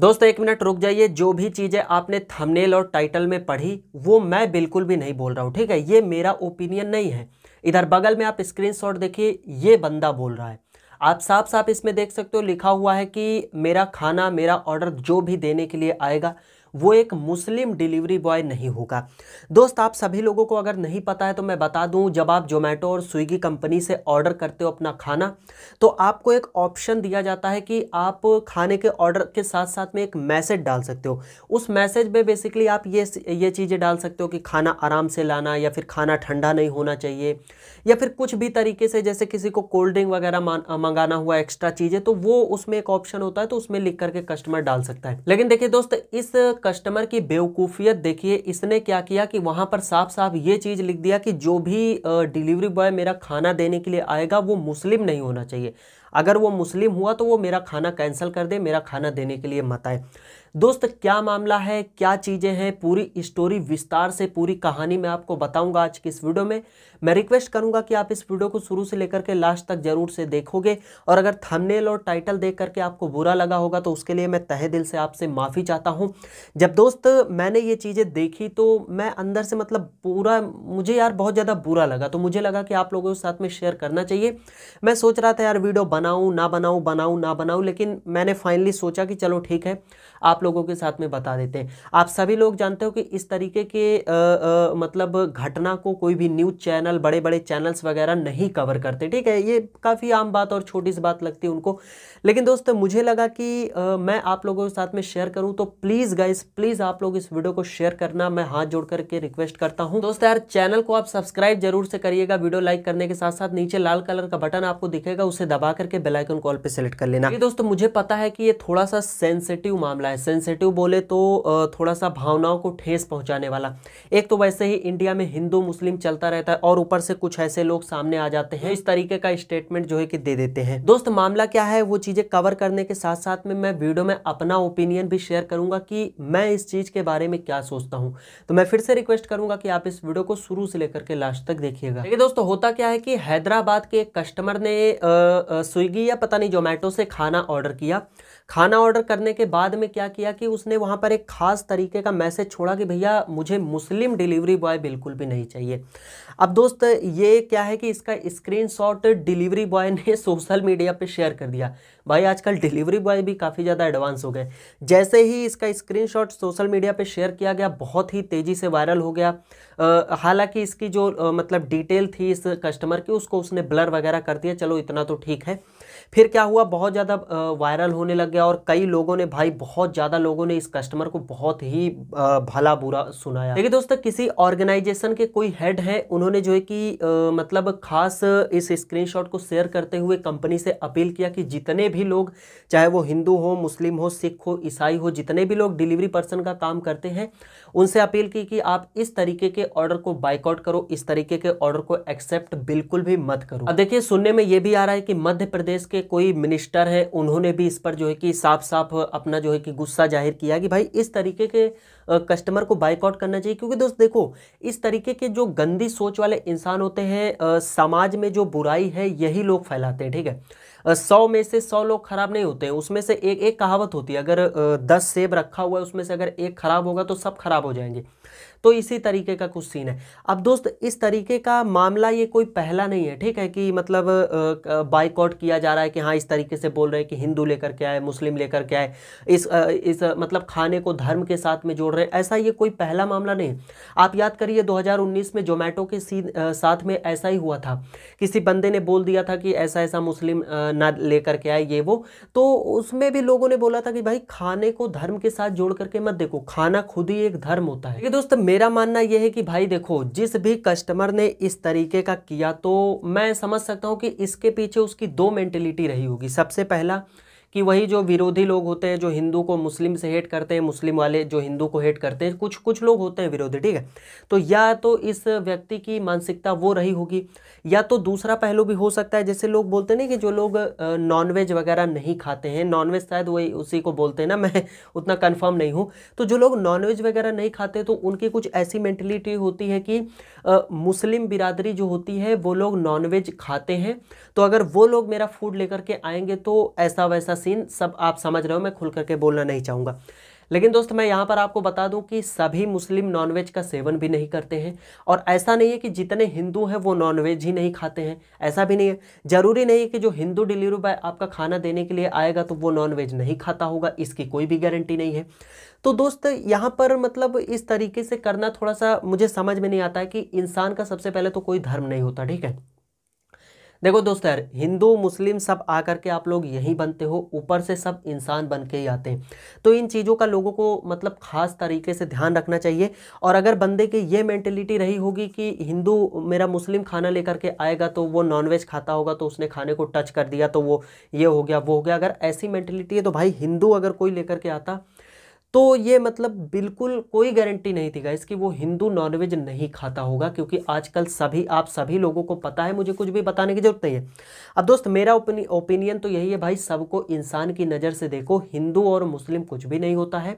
दोस्तों एक मिनट रुक जाइए जो भी चीज़ें आपने थंबनेल और टाइटल में पढ़ी वो मैं बिल्कुल भी नहीं बोल रहा हूँ ठीक है ये मेरा ओपिनियन नहीं है इधर बगल में आप स्क्रीनशॉट देखिए ये बंदा बोल रहा है आप साफ साफ इसमें देख सकते हो लिखा हुआ है कि मेरा खाना मेरा ऑर्डर जो भी देने के लिए आएगा वो एक मुस्लिम डिलीवरी बॉय नहीं होगा दोस्त आप सभी लोगों को अगर नहीं पता है तो मैं बता दूं जब आप जोमेटो और स्विगी कंपनी से ऑर्डर करते हो अपना खाना तो आपको एक ऑप्शन दिया जाता है कि आप खाने के ऑर्डर के साथ साथ में एक मैसेज डाल सकते हो उस मैसेज में बेसिकली आप ये ये चीज़ें डाल सकते हो कि खाना आराम से लाना या फिर खाना ठंडा नहीं होना चाहिए या फिर कुछ भी तरीके से जैसे किसी को कोल्ड ड्रिंक वगैरह मंगाना हुआ एक्स्ट्रा चीज़ें तो वो उसमें एक ऑप्शन होता है तो उसमें लिख करके कस्टमर डाल सकता है लेकिन देखिए दोस्त इस कस्टमर की बेवकूफ़ियत देखिए इसने क्या किया कि वहाँ पर साफ साफ ये चीज़ लिख दिया कि जो भी डिलीवरी बॉय मेरा खाना देने के लिए आएगा वो मुस्लिम नहीं होना चाहिए अगर वो मुस्लिम हुआ तो वो मेरा खाना कैंसिल कर दे मेरा खाना देने के लिए मत आए दोस्त क्या मामला है क्या चीज़ें हैं पूरी स्टोरी विस्तार से पूरी कहानी मैं आपको बताऊंगा आज की इस वीडियो में मैं रिक्वेस्ट करूंगा कि आप इस वीडियो को शुरू से लेकर के लास्ट तक जरूर से देखोगे और अगर थंबनेल और टाइटल देख करके आपको बुरा लगा होगा तो उसके लिए मैं तहे दिल से आपसे माफ़ी चाहता हूँ जब दोस्त मैंने ये चीज़ें देखी तो मैं अंदर से मतलब पूरा मुझे यार बहुत ज़्यादा बुरा लगा तो मुझे लगा कि आप लोगों के साथ में शेयर करना चाहिए मैं सोच रहा था यार वीडियो बनाऊँ ना बनाऊँ बनाऊँ ना बनाऊँ लेकिन मैंने फाइनली सोचा कि चलो ठीक है आप लोगों के साथ में बता देते हैं आप सभी लोग जानते हो कि इस तरीके के आ, आ, मतलब घटना को कोई भी न्यूज़ चैनल बड़े बड़े चैनल्स वगैरह नहीं कवर करते ठीक है ये काफ़ी आम बात और छोटी सी बात लगती है उनको लेकिन दोस्तों मुझे लगा कि आ, मैं आप लोगों के साथ में शेयर करूँ तो प्लीज़ गाइज प्लीज़ आप लोग इस वीडियो को शेयर करना मैं हाथ जोड़ करके रिक्वेस्ट करता हूँ दोस्तों यार चैनल को आप सब्सक्राइब जरूर से करिएगा वीडियो लाइक करने के साथ साथ नीचे लाल कलर का बटन आपको दिखेगा उसे दबा करके बेलाइकन कॉल पर सेलेक्ट कर लेना दोस्तों मुझे पता है कि ये थोड़ा सा सेंसिटिव मामला है सेंसेटिव बोले तो थोड़ा सा भावनाओं को ठेस पहुंचाने वाला एक तो वैसे ही इंडिया में हिंदू मुस्लिम चलता रहता है और ऊपर से कुछ ऐसे लोग सामने आ जाते हैं इस तरीके का स्टेटमेंट जो है कि दे देते हैं दोस्त मामला क्या है वो चीज़ें कवर करने के साथ साथ में मैं वीडियो में अपना ओपिनियन भी शेयर करूंगा कि मैं इस चीज़ के बारे में क्या सोचता हूँ तो मैं फिर से रिक्वेस्ट करूंगा कि आप इस वीडियो को शुरू से लेकर के लास्ट तक देखिएगा देखिए दोस्तों होता क्या है कि हैदराबाद के एक कस्टमर ने स्विगी या पता नहीं जोमेटो से खाना ऑर्डर किया खाना ऑर्डर करने के बाद में क्या किया कि उसने वहाँ पर एक ख़ास तरीके का मैसेज छोड़ा कि भैया मुझे मुस्लिम डिलीवरी बॉय बिल्कुल भी नहीं चाहिए अब दोस्त ये क्या है कि इसका स्क्रीनशॉट डिलीवरी बॉय ने सोशल मीडिया पे शेयर कर दिया भाई आजकल डिलीवरी बॉय भी काफ़ी ज़्यादा एडवांस हो गए जैसे ही इसका स्क्रीनशॉट सोशल मीडिया पे शेयर किया गया बहुत ही तेज़ी से वायरल हो गया हालांकि इसकी जो आ, मतलब डिटेल थी इस कस्टमर की उसको उसने ब्लर वगैरह कर दिया चलो इतना तो ठीक है फिर क्या हुआ बहुत ज़्यादा वायरल होने लग गया और कई लोगों ने भाई बहुत ज़्यादा लोगों ने इस कस्टमर को बहुत ही भला बुरा सुनाया देखिए दोस्तों किसी ऑर्गेनाइजेशन के कोई हेड हैं उन्होंने जो है कि मतलब खास इस स्क्रीनशॉट को शेयर करते हुए कंपनी से अपील किया कि जितने भी लोग चाहे वो हिंदू हो मुस्लिम हो सिख हो ईसाई हो जितने भी लोग डिलीवरी पर्सन का काम करते हैं उनसे अपील की कि आप इस तरीके के ऑर्डर को बाइकआउट करो इस तरीके के ऑर्डर को एक्सेप्ट बिल्कुल भी मत करो अब देखिए सुनने में यह भी आ रहा है कि मध्य प्रदेश के कोई मिनिस्टर हैं उन्होंने भी इस पर जो है कि साफ साफ अपना जो है कि गुस्सा जाहिर किया कि भाई इस तरीके के कस्टमर को बाइकआउट करना चाहिए क्योंकि दोस्त देखो इस तरीके के जो गंदी सोच वाले इंसान होते हैं समाज में जो बुराई है यही लोग फैलाते हैं ठीक है सौ में से सौ लोग खराब नहीं होते हैं उसमें से एक एक कहावत होती है अगर दस सेब रखा हुआ है उसमें से अगर एक खराब होगा तो सब खराब हो जाएंगे तो इसी तरीके का कुछ सीन है अब दोस्त इस तरीके का मामला ये कोई पहला नहीं है ठीक है कि मतलब बाइकआउट किया जा रहा है कि हाँ इस तरीके से बोल रहे हैं कि हिंदू लेकर के आए मुस्लिम लेकर के आए इस इस मतलब खाने को धर्म के साथ में जोड़ रहे हैं ऐसा ये कोई पहला मामला नहीं आप याद करिए 2019 में जोमेटो के साथ में ऐसा ही हुआ था किसी बंदे ने बोल दिया था कि ऐसा ऐसा मुस्लिम ना लेकर के आए ये वो तो उसमें भी लोगों ने बोला था कि भाई खाने को धर्म के साथ जोड़ करके मत देखो खाना खुद ही एक धर्म होता है दोस्त मेरा मानना यह है कि भाई देखो जिस भी कस्टमर ने इस तरीके का किया तो मैं समझ सकता हूँ कि इसके पीछे उसकी दो मेंटेलिटी रही होगी सबसे पहला कि वही जो विरोधी लोग होते हैं जो हिंदू को मुस्लिम से हेट करते हैं मुस्लिम वाले जो हिंदू को हेट करते हैं कुछ कुछ लोग होते हैं विरोधी ठीक है तो या तो इस व्यक्ति की मानसिकता वो रही होगी या तो दूसरा पहलू भी हो सकता है जैसे लोग बोलते हैं ना कि जो लोग नॉनवेज वगैरह नहीं खाते हैं नॉनवेज शायद वही उसी को बोलते हैं ना मैं उतना कन्फर्म नहीं हूँ तो जो लोग नॉनवेज वगैरह नहीं खाते तो उनकी कुछ ऐसी मैंटलिटी होती है कि मुस्लिम बिरादरी जो होती है वो लोग नॉनवेज खाते हैं तो अगर वो लोग मेरा फूड लेकर के आएंगे तो ऐसा वैसा सीन सब आप समझ रहे हो मैं खुल करके बोलना नहीं चाहूँगा लेकिन दोस्त मैं यहाँ पर आपको बता दूँ कि सभी मुस्लिम नॉनवेज का सेवन भी नहीं करते हैं और ऐसा नहीं है कि जितने हिंदू हैं वो नॉनवेज ही नहीं खाते हैं ऐसा भी नहीं है ज़रूरी नहीं है कि जो हिंदू डिलीवरी बॉय आपका खाना देने के लिए आएगा तो वो नॉनवेज नहीं खाता होगा इसकी कोई भी गारंटी नहीं है तो दोस्त यहाँ पर मतलब इस तरीके से करना थोड़ा सा मुझे समझ में नहीं आता है कि इंसान का सबसे पहले तो कोई धर्म नहीं होता ठीक है देखो दोस्तों यार हिंदू मुस्लिम सब आकर के आप लोग यहीं बनते हो ऊपर से सब इंसान बन के ही आते हैं तो इन चीज़ों का लोगों को मतलब ख़ास तरीके से ध्यान रखना चाहिए और अगर बंदे की ये मैंटेलिटी रही होगी कि हिंदू मेरा मुस्लिम खाना लेकर के आएगा तो वो नॉनवेज खाता होगा तो उसने खाने को टच कर दिया तो वो ये हो गया वो हो गया अगर ऐसी मैंटेलिटी है तो भाई हिंदू अगर कोई लेकर के आता तो ये मतलब बिल्कुल कोई गारंटी नहीं थी गाइस कि वो हिंदू नॉनवेज नहीं खाता होगा क्योंकि आजकल सभी आप सभी लोगों को पता है मुझे कुछ भी बताने की जरूरत नहीं है अब दोस्त मेरा ओपिनियन तो यही है भाई सबको इंसान की नज़र से देखो हिंदू और मुस्लिम कुछ भी नहीं होता है